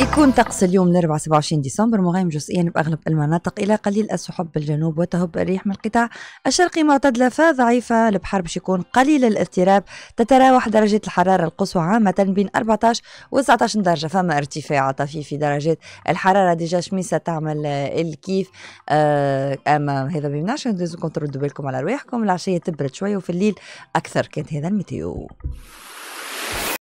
يكون طقس اليوم الأربعاء 27 ديسمبر مغيم جزئيا بأغلب المناطق إلى قليل السحب بالجنوب وتهب الريح من القطاع الشرقي معتدلة فضعيفة البحر باش يكون قليل الاضطراب تتراوح درجة الحرارة القصوى عامة بين 14 و 19 درجة فما ارتفاع طفيف في درجات الحرارة ديجا شميسة تعمل الكيف آه، أما هذا ما يمنعش ندوزو تردوا بالكم على رواحكم العشية تبرد شوية وفي الليل أكثر كانت هذا الميتيو